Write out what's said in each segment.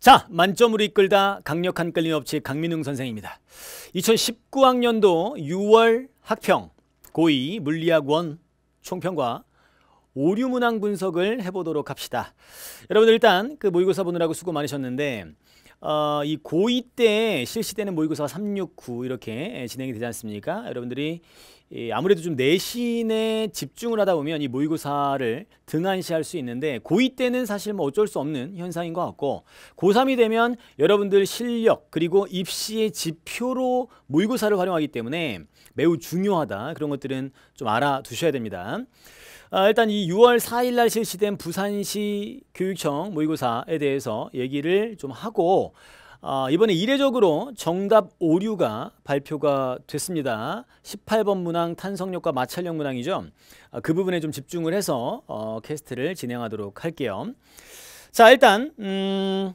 자 만점으로 이끌다 강력한 끌림업체 강민웅 선생입니다. 2019학년도 6월 학평 고2 물리학원 총평과 오류 문항 분석을 해보도록 합시다. 여러분들 일단 그 모의고사 보느라고 수고 많으셨는데 어, 이 고2 때 실시되는 모의고사가 369 이렇게 진행이 되지 않습니까? 여러분들이 아무래도 좀 내신에 집중을 하다 보면 이 모의고사를 등한시할 수 있는데 고2 때는 사실 뭐 어쩔 수 없는 현상인 것 같고 고3이 되면 여러분들 실력 그리고 입시의 지표로 모의고사를 활용하기 때문에 매우 중요하다 그런 것들은 좀 알아두셔야 됩니다. 아, 일단 이 6월 4일 날 실시된 부산시 교육청 모의고사에 대해서 얘기를 좀 하고 어, 이번에 이례적으로 정답 오류가 발표가 됐습니다. 18번 문항 탄성력과 마찰력 문항이죠. 어, 그 부분에 좀 집중을 해서 어, 캐스트를 진행하도록 할게요. 자 일단 음,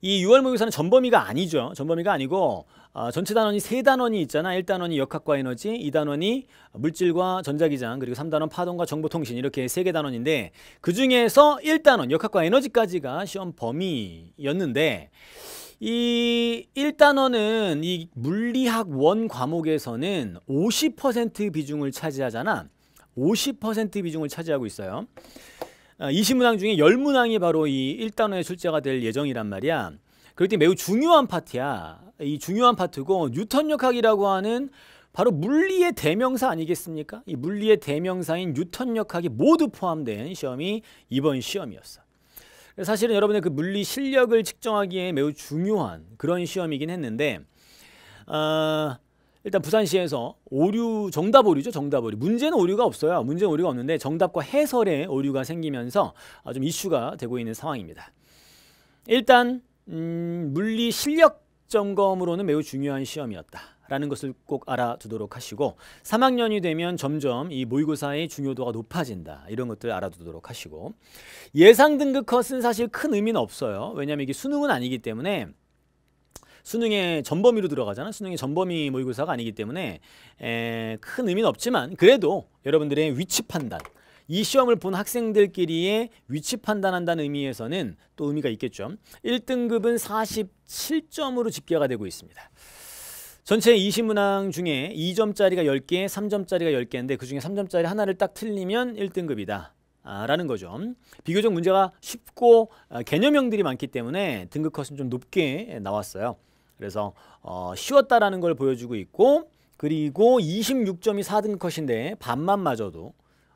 이 6월 모의고사는 전범위가 아니죠. 전범위가 아니고 어, 전체 단원이 세 단원이 있잖아. 1단원이 역학과 에너지, 2단원이 물질과 전자기장, 그리고 3단원 파동과 정보통신 이렇게 세 개 단원인데 그 중에서 1단원 역학과 에너지까지가 시험 범위였는데 이 1단원은 이 물리학 원 과목에서는 50% 비중을 차지하잖아. 50% 비중을 차지하고 있어요. 20문항 아, 중에 10문항이 바로 이1단어의 출제가 될 예정이란 말이야. 그렇기 매우 중요한 파트야. 이 중요한 파트고 뉴턴역학이라고 하는 바로 물리의 대명사 아니겠습니까? 이 물리의 대명사인 뉴턴역학이 모두 포함된 시험이 이번 시험이었어. 사실은 여러분의 그 물리 실력을 측정하기에 매우 중요한 그런 시험이긴 했는데 어, 일단 부산시에서 오류 정답 오류죠 정답 오류 문제는 오류가 없어요 문제는 오류가 없는데 정답과 해설에 오류가 생기면서 아, 좀 이슈가 되고 있는 상황입니다 일단 음, 물리 실력 점검으로는 매우 중요한 시험이었다 라는 것을 꼭 알아두도록 하시고 3학년이 되면 점점 이 모의고사의 중요도가 높아진다 이런 것들 알아두도록 하시고 예상 등급 컷은 사실 큰 의미는 없어요 왜냐하면 이게 수능은 아니기 때문에 수능의 전범위로 들어가잖아. 수능의 전범위 모의고사가 아니기 때문에 에, 큰 의미는 없지만 그래도 여러분들의 위치 판단 이 시험을 본 학생들끼리의 위치 판단한다는 의미에서는 또 의미가 있겠죠. 1등급은 47점으로 집계가 되고 있습니다. 전체 20문항 중에 2점짜리가 10개, 3점짜리가 10개인데 그중에 3점짜리 하나를 딱 틀리면 1등급이다. 아, 라는 거죠. 비교적 문제가 쉽고 아, 개념형들이 많기 때문에 등급 컷은 좀 높게 나왔어요. 그래서 어, 쉬웠다라는 걸 보여주고 있고 그리고 26점이 4등 급 컷인데 반만 맞아도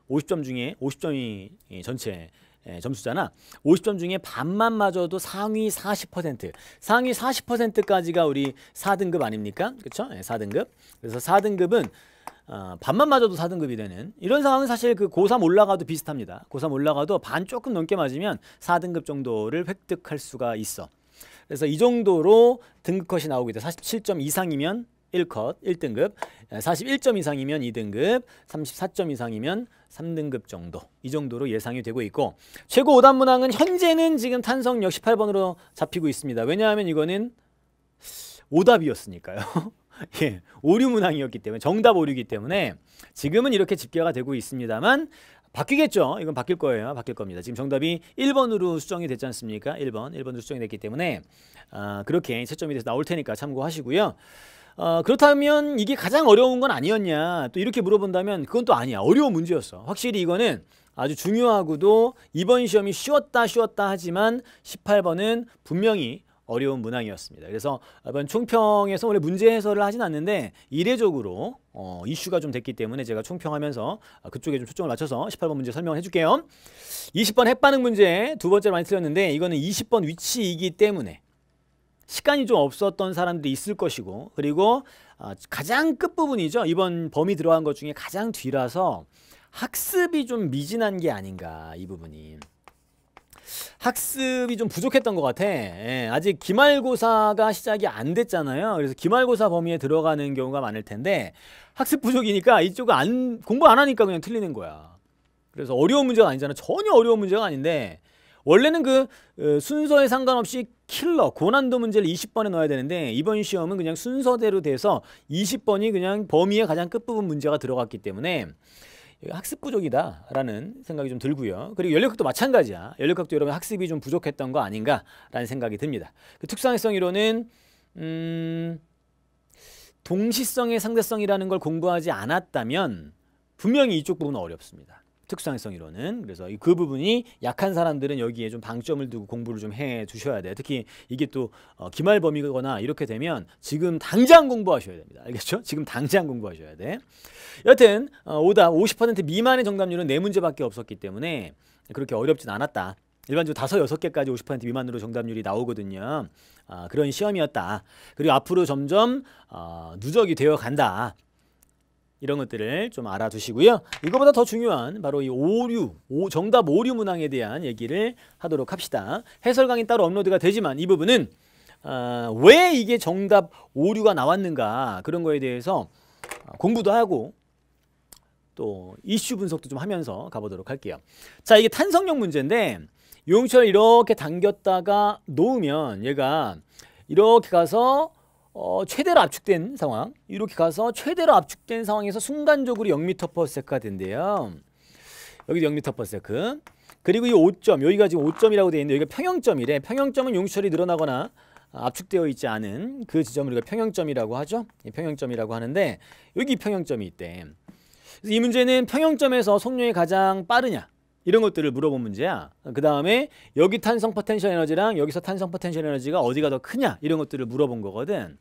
50점 중에 50점이 예, 전체 예, 점수잖아. 50점 중에 반만 맞아도 상위 40%, 상위 40%까지가 우리 4등급 아닙니까? 그렇죠? 4등급. 예, 그래서 4등급은 어, 반만 맞아도 4등급이 되는 이런 상황은 사실 그 고3 올라가도 비슷합니다. 고3 올라가도 반 조금 넘게 맞으면 4등급 정도를 획득할 수가 있어. 그래서 이 정도로 등급컷이 나오게 돼. 47점 이상이면 1컷, 1등급, 41점 예, 이상이면 2등급, 34점 이상이면 3등급 정도 이 정도로 예상이 되고 있고 최고 오답 문항은 현재는 지금 탄성 68번으로 잡히고 있습니다. 왜냐하면 이거는 오답이었으니까요. 예, 오류 문항이었기 때문에 정답 오류이기 때문에 지금은 이렇게 집계가 되고 있습니다만 바뀌겠죠. 이건 바뀔 거예요. 바뀔 겁니다. 지금 정답이 1번으로 수정이 됐지 않습니까? 1번, 1번으로 수정이 됐기 때문에 어, 그렇게 채점이 돼서 나올 테니까 참고하시고요. 어, 그렇다면 이게 가장 어려운 건 아니었냐 또 이렇게 물어본다면 그건 또 아니야 어려운 문제였어 확실히 이거는 아주 중요하고도 이번 시험이 쉬웠다 쉬웠다 하지만 18번은 분명히 어려운 문항이었습니다. 그래서 이번 총평에서 원래 문제 해설을 하진 않는데 이례적으로 어, 이슈가 좀 됐기 때문에 제가 총평하면서 그쪽에 좀 초점을 맞춰서 18번 문제 설명을 해줄게요. 20번 햇반응 문제 두 번째로 많이 틀렸는데 이거는 20번 위치이기 때문에 시간이 좀 없었던 사람들이 있을 것이고 그리고 아, 가장 끝부분이죠. 이번 범위 들어간 것 중에 가장 뒤라서 학습이 좀 미진한 게 아닌가 이 부분이. 학습이 좀 부족했던 것 같아. 예, 아직 기말고사가 시작이 안 됐잖아요. 그래서 기말고사 범위에 들어가는 경우가 많을 텐데 학습 부족이니까 이쪽은 안 공부 안 하니까 그냥 틀리는 거야. 그래서 어려운 문제가 아니잖아. 전혀 어려운 문제가 아닌데 원래는 그 어, 순서에 상관없이 킬러 고난도 문제를 20번에 넣어야 되는데 이번 시험은 그냥 순서대로 돼서 20번이 그냥 범위의 가장 끝부분 문제가 들어갔기 때문에 학습 부족이다라는 생각이 좀 들고요. 그리고 연력학도 마찬가지야. 연력학도 여러분 학습이 좀 부족했던 거 아닌가라는 생각이 듭니다. 그 특성성 이론은 음, 동시성의 상대성이라는 걸 공부하지 않았다면 분명히 이쪽 부분은 어렵습니다. 특수성이론는 그래서 그 부분이 약한 사람들은 여기에 좀 방점을 두고 공부를 좀 해 주셔야 돼요. 특히 이게 또 어, 기말 범위거나 이렇게 되면 지금 당장 공부하셔야 됩니다. 알겠죠? 지금 당장 공부하셔야 돼. 여튼 어, 오답 50% 미만의 정답률은 네 문제밖에 없었기 때문에 그렇게 어렵진 않았다. 일반적으로 다섯 여섯 개까지 50% 미만으로 정답률이 나오거든요. 아, 그런 시험이었다. 그리고 앞으로 점점 어, 누적이 되어 간다. 이런 것들을 좀 알아두시고요. 이거보다 더 중요한 바로 이 오류, 오, 정답 오류 문항에 대한 얘기를 하도록 합시다. 해설 강의 따로 업로드가 되지만 이 부분은 어, 왜 이게 정답 오류가 나왔는가 그런 거에 대해서 아, 공부도 하고 또 이슈 분석도 좀 하면서 가보도록 할게요. 자 이게 탄성형 문제인데 용철 이렇게 당겼다가 놓으면 얘가 이렇게 가서 어, 최대로 압축된 상황 이렇게 가서 최대로 압축된 상황에서 순간적으로 0m/s가 된대요. 여기도 0m/s. 그리고 이 5점 여기가 지금 5점이라고 되어 있는데 여기가 평형점이래. 평형점은 용시철이 늘어나거나 압축되어 있지 않은 그 지점을 우리가 평형점이라고 하죠. 평형점이라고 하는데 여기 평형점이 있대. 이 문제는 평형점에서 속력이 가장 빠르냐 이런 것들을 물어본 문제야. 그 다음에 여기 탄성 포텐셜 에너지랑 여기서 탄성 포텐셜 에너지가 어디가 더 크냐 이런 것들을 물어본 거거든.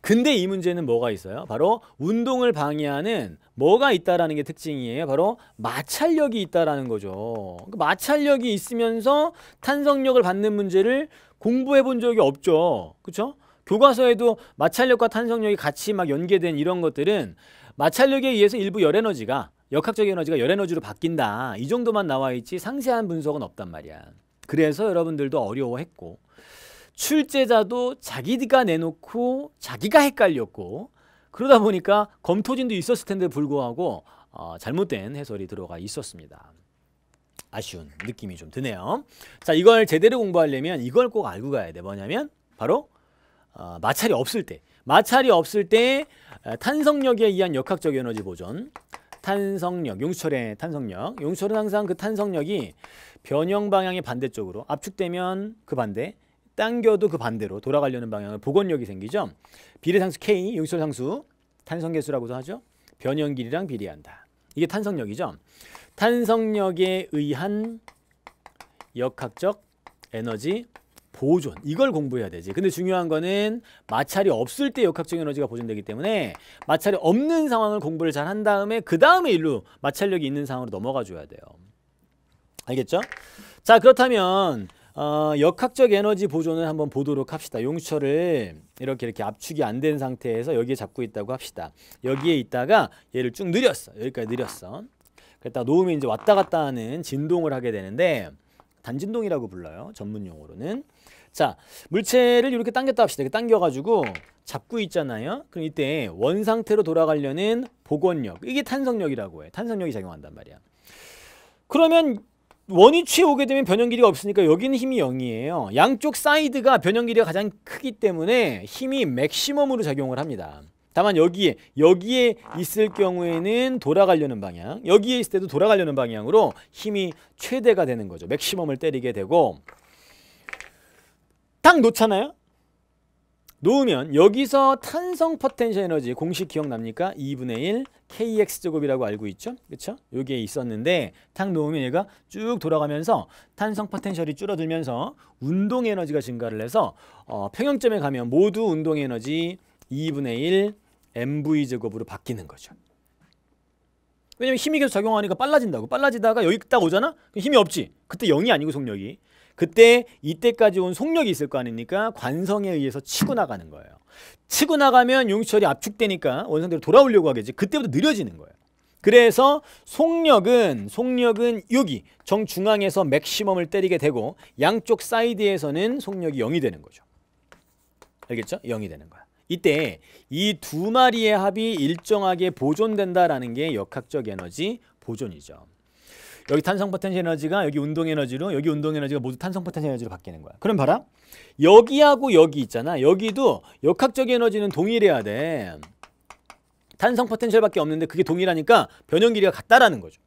근데 이 문제는 뭐가 있어요? 바로 운동을 방해하는 뭐가 있다라는 게 특징이에요. 바로 마찰력이 있다라는 거죠. 그러니까 마찰력이 있으면서 탄성력을 받는 문제를 공부해 본 적이 없죠. 그렇죠? 교과서에도 마찰력과 탄성력이 같이 막 연계된 이런 것들은 마찰력에 의해서 일부 열에너지가 역학적 에너지가 열 에너지로 바뀐다. 이 정도만 나와 있지 상세한 분석은 없단 말이야. 그래서 여러분들도 어려워했고 출제자도 자기가 내놓고 자기가 헷갈렸고 그러다 보니까 검토진도 있었을 텐데 불구하고 어, 잘못된 해설이 들어가 있었습니다. 아쉬운 느낌이 좀 드네요. 자, 이걸 제대로 공부하려면 이걸 꼭 알고 가야 돼. 뭐냐면 바로 어, 마찰이 없을 때, 마찰이 없을 때 어, 탄성력에 의한 역학적 에너지 보존, 탄성력, 용수철의 탄성력. 용수철은 항상 그 탄성력이 변형 방향의 반대쪽으로 압축되면 그 반대, 당겨도 그 반대로 돌아가려는 방향을 복원력이 생기죠. 비례상수 K, 용수철 상수, 탄성계수라고도 하죠. 변형 길이랑 비례한다. 이게 탄성력이죠. 탄성력에 의한 역학적 에너지 보존 이걸 공부해야 되지. 근데 중요한 거는 마찰이 없을 때 역학적 에너지가 보존되기 때문에 마찰이 없는 상황을 공부를 잘 한 다음에 그 다음에 일로 마찰력이 있는 상황으로 넘어가 줘야 돼요. 알겠죠? 자 그렇다면 어, 역학적 에너지 보존을 한번 보도록 합시다. 용철을 이렇게 이렇게 압축이 안 된 상태에서 여기에 잡고 있다고 합시다. 여기에 있다가 얘를 쭉 늘렸어. 여기까지 늘렸어. 그랬다 놓으면 이제 왔다 갔다 하는 진동을 하게 되는데 단진동이라고 불러요. 전문 용어로는. 자, 물체를 이렇게 당겼다 합시다. 이렇게 당겨가지고 잡고 있잖아요. 그럼 이때 원 상태로 돌아가려는 복원력. 이게 탄성력이라고 해. 탄성력이 작용한단 말이야. 그러면 원위치에 오게 되면 변형 길이가 없으니까 여기는 힘이 0이에요. 양쪽 사이드가 변형 길이가 가장 크기 때문에 힘이 맥시멈으로 작용을 합니다. 다만 여기에 여기에 있을 경우에는 돌아가려는 방향 여기에 있을 때도 돌아가려는 방향으로 힘이 최대가 되는 거죠 맥시멈을 때리게 되고 딱 놓잖아요. 놓으면 여기서 탄성 포텐셜 에너지 공식 기억납니까? 2분의 1 kx제곱이라고 알고 있죠? 그렇죠? 여기에 있었는데 탁 놓으면 얘가 쭉 돌아가면서 탄성 포텐셜이 줄어들면서 운동 에너지가 증가를 해서 어, 평형점에 가면 모두 운동 에너지 2분의 1 mv제곱으로 바뀌는 거죠. 왜냐면 힘이 계속 작용하니까 빨라진다고. 빨라지다가 여기 딱 오잖아? 힘이 없지. 그때 0이 아니고 속력이. 그때 이때까지 온 속력이 있을 거 아닙니까? 관성에 의해서 치고 나가는 거예요. 치고 나가면 용철이 압축되니까 원상대로 돌아오려고 하겠지. 그때부터 느려지는 거예요. 그래서 속력은 속력은 6이 정중앙에서 맥시멈을 때리게 되고 양쪽 사이드에서는 속력이 0이 되는 거죠. 알겠죠? 0이 되는 거예요 이때 이 두 마리의 합이 일정하게 보존된다라는 게 역학적 에너지 보존이죠. 여기 탄성 포텐시 에너지가 여기 운동 에너지로 여기 운동 에너지가 모두 탄성 포텐시 에너지로 바뀌는 거야. 그럼 봐라. 여기하고 여기 있잖아. 여기도 역학적 에너지는 동일해야 돼. 탄성 포텐셜밖에 없는데 그게 동일하니까 변형 길이가 같다라는 거죠.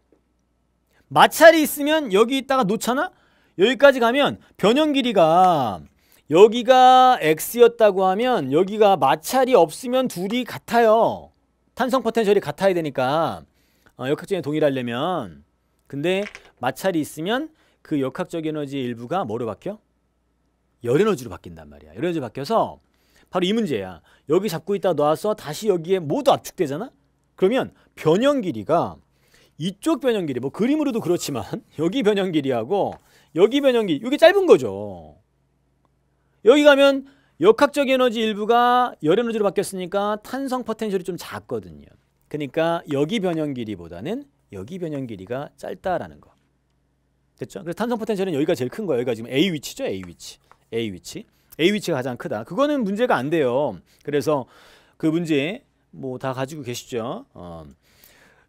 마찰이 있으면 여기 있다가 놓잖아? 여기까지 가면 변형 길이가 여기가 X였다고 하면 여기가 마찰이 없으면 둘이 같아요. 탄성 포텐셜이 같아야 되니까 어, 역학적인 동일하려면 근데 마찰이 있으면 그 역학적 에너지의 일부가 뭐로 바뀌어? 열에너지로 바뀐단 말이야. 열에너지로 바뀌어서 바로 이 문제야. 여기 잡고 있다 놔서 다시 여기에 모두 압축되잖아? 그러면 변형 길이가 이쪽 변형 길이 뭐 그림으로도 그렇지만 여기 변형 길이하고 여기 변형 길이 이게 짧은 거죠. 여기 가면 역학적 에너지 일부가 열 에너지로 바뀌었으니까 탄성 포텐셜이 좀 작거든요. 그러니까 여기 변형 길이보다는 여기 변형 길이가 짧다라는 거. 됐죠? 그래서 탄성 포텐셜은 여기가 제일 큰 거예요. 여기가 지금 A 위치죠? A 위치. A 위치. A 위치가 가장 크다. 그거는 문제가 안 돼요. 그래서 그 문제 뭐 다 가지고 계시죠? 어.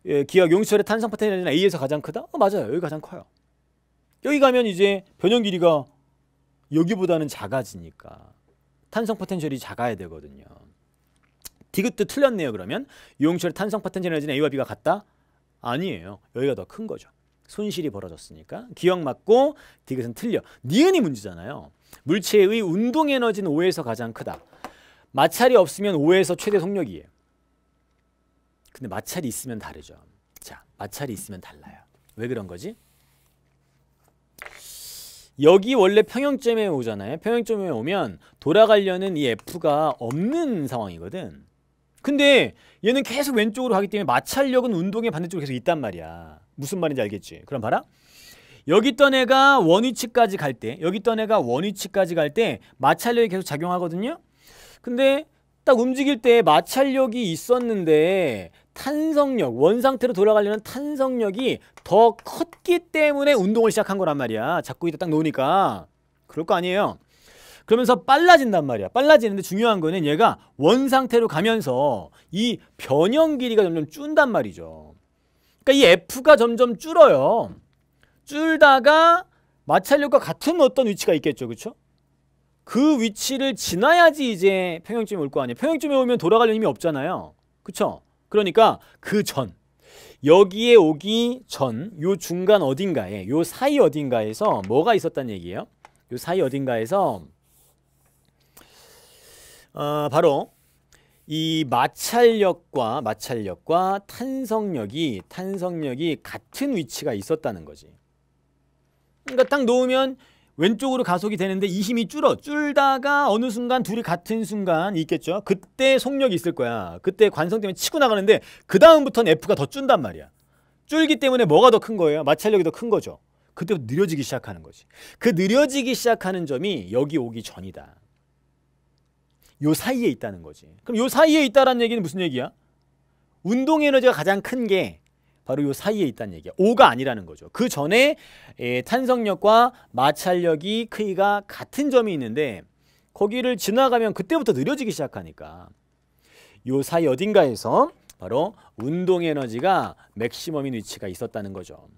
예, 기억 용시철의 탄성 포텐셜은 A에서 가장 크다? 어, 맞아요. 여기 가장 커요. 여기 가면 이제 변형 길이가 여기보다는 작아지니까 탄성 포텐셜이 작아야 되거든요. 디귿도 틀렸네요. 그러면 용철 탄성 포텐셜 에너지는 A와 B가 같다? 아니에요. 여기가 더 큰 거죠. 손실이 벌어졌으니까 기억 맞고 디귿은 틀려. 니은이 문제잖아요. 물체의 운동 에너지는 5에서 가장 크다. 마찰이 없으면 5에서 최대 속력이에요. 근데 마찰이 있으면 다르죠. 자, 마찰이 있으면 달라요. 왜 그런 거지? 여기 원래 평형점에 오잖아요. 평형점에 오면 돌아가려는 이 F가 없는 상황이거든. 근데 얘는 계속 왼쪽으로 가기 때문에 마찰력은 운동의 반대쪽에 계속 있단 말이야. 무슨 말인지 알겠지? 그럼 봐라. 여기 떠던 애가 원위치까지 갈 때, 여기 떠던 애가 원위치까지 갈 때 마찰력이 계속 작용하거든요. 근데 딱 움직일 때 마찰력이 있었는데 탄성력, 원상태로 돌아가려는 탄성력이 더 컸기 때문에 운동을 시작한 거란 말이야. 자꾸 이따 딱 놓으니까. 그럴 거 아니에요. 그러면서 빨라진단 말이야. 빨라지는데 중요한 거는 얘가 원상태로 가면서 이 변형 길이가 점점 줄단 말이죠. 그러니까 이 F가 점점 줄어요. 줄다가 마찰력과 같은 어떤 위치가 있겠죠. 그렇죠? 그 위치를 지나야지 이제 평형점에 올 거 아니에요. 평형점에 오면 돌아갈 힘이 없잖아요. 그렇죠? 그러니까 그 전, 여기에 오기 전, 요 중간 어딘가에, 요 사이 어딘가에서 뭐가 있었단 얘기예요? 요 사이 어딘가에서 어, 바로 이 마찰력과 마찰력과 탄성력이 탄성력이 같은 위치가 있었다는 거지. 그러니까 딱 놓으면 왼쪽으로 가속이 되는데 이 힘이 줄어 줄다가 어느 순간 둘이 같은 순간 있겠죠 그때 속력이 있을 거야 그때 관성 때문에 치고 나가는데 그 다음부터는 F가 더 준단 말이야 줄기 때문에 뭐가 더 큰 거예요 마찰력이 더 큰 거죠 그때부 느려지기 시작하는 거지 그 느려지기 시작하는 점이 여기 오기 전이다 요 사이에 있다는 거지 그럼 요 사이에 있다라는 얘기는 무슨 얘기야 운동 에너지가 가장 큰게 바로 이 사이에 있다는 얘기야. 5가 아니라는 거죠. 그 전에 예, 탄성력과 마찰력이 크기가 같은 점이 있는데 거기를 지나가면 그때부터 느려지기 시작하니까 이 사이 어딘가에서 바로 운동 에너지가 맥시멈인 위치가 있었다는 거죠.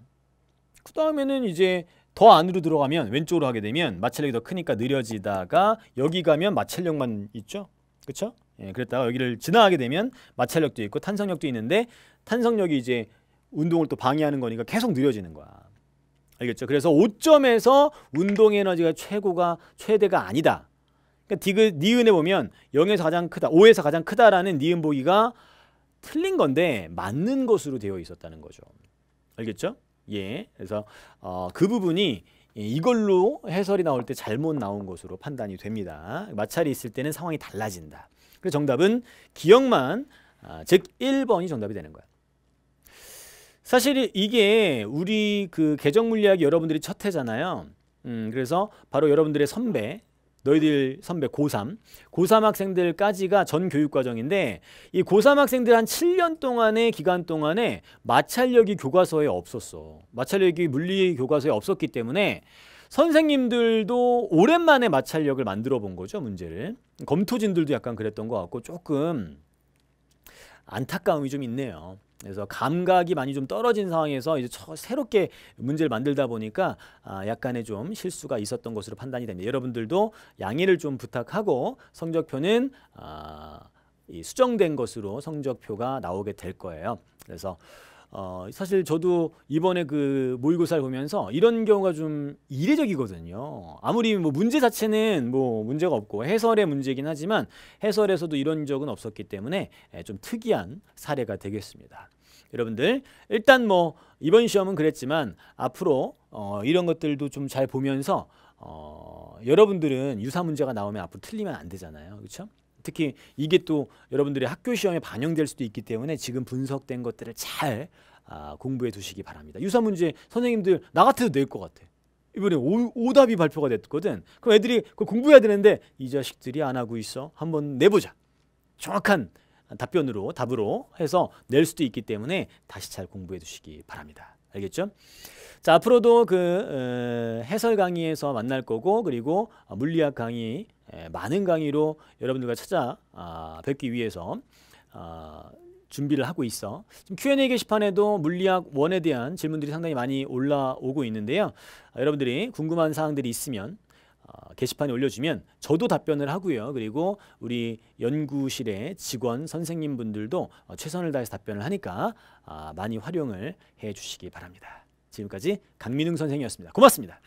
그 다음에는 이제 더 안으로 들어가면 왼쪽으로 하게 되면 마찰력이 더 크니까 느려지다가 여기 가면 마찰력만 있죠. 그렇죠? 예, 그랬다가 여기를 지나가게 되면 마찰력도 있고 탄성력도 있는데 탄성력이 이제 운동을 또 방해하는 거니까 계속 느려지는 거야. 알겠죠? 그래서 5점에서 운동 에너지가 최고가 최대가 아니다. 그러니까 디그, 니은에 보면 0에서 가장 크다, 5에서 가장 크다라는 니은 보기가 틀린 건데 맞는 것으로 되어 있었다는 거죠. 알겠죠? 예. 그래서 어, 그 부분이 이걸로 해설이 나올 때 잘못 나온 것으로 판단이 됩니다. 마찰이 있을 때는 상황이 달라진다. 그래서 정답은 기억만 아, 즉 1번이 정답이 되는 거야. 사실 이게 우리 그 개정 물리학이 여러분들이 첫 해잖아요. 음, 그래서 바로 여러분들의 선배, 너희들 선배 고3, 고3 학생들까지가 전 교육 과정인데 이 고3 학생들 한 7년 동안의 기간 동안에 마찰력이 교과서에 없었어. 마찰력이 물리 교과서에 없었기 때문에 선생님들도 오랜만에 마찰력을 만들어 본 거죠, 문제를. 검토진들도 약간 그랬던 것 같고 조금 안타까움이 좀 있네요. 그래서 감각이 많이 좀 떨어진 상황에서 이제 새롭게 문제를 만들다 보니까 아, 약간의 좀 실수가 있었던 것으로 판단이 됩니다. 여러분들도 양해를 좀 부탁하고 성적표는 아, 수정된 것으로 성적표가 나오게 될 거예요. 그래서 어, 사실 저도 이번에 그 모의고사를 보면서 이런 경우가 좀 이례적이거든요. 아무리 뭐 문제 자체는 뭐 문제가 없고 해설의 문제긴 이 하지만 해설에서도 이런 적은 없었기 때문에 예, 좀 특이한 사례가 되겠습니다. 여러분들 일단 뭐 이번 시험은 그랬지만 앞으로 어, 이런 것들도 좀 잘 보면서 어, 여러분들은 유사 문제가 나오면 앞으로 틀리면 안 되잖아요. 그렇죠? 특히 이게 또여러분들이 학교 시험에 반영될 수도 있기 때문에 지금 분석된 것들을 잘 아, 공부해 두시기 바랍니다. 유사 문제 선생님들 나 같아도 낼 것 같아. 이번에 오, 오답이 발표가 됐거든. 그럼 애들이 그 공부해야 되는데 이 자식들이 안 하고 있어. 한번 내보자. 정확한 답변으로 답으로 해서 낼 수도 있기 때문에 다시 잘 공부해 두시기 바랍니다. 알겠죠? 자 앞으로도 그 해설 강의에서 만날 거고 그리고 물리학 강의 많은 강의로 여러분들과 찾아뵙기 아, 위해서 아, 준비를 하고 있어 지금 Q&A 게시판에도 물리학 원에 대한 질문들이 상당히 많이 올라오고 있는데요 아, 여러분들이 궁금한 사항들이 있으면 게시판에 올려주면 저도 답변을 하고요. 그리고 우리 연구실의 직원 선생님분들도 어, 최선을 다해서 답변을 하니까 많이 활용을 해 주시기 바랍니다. 지금까지 강민웅 선생이었습니다. 고맙습니다.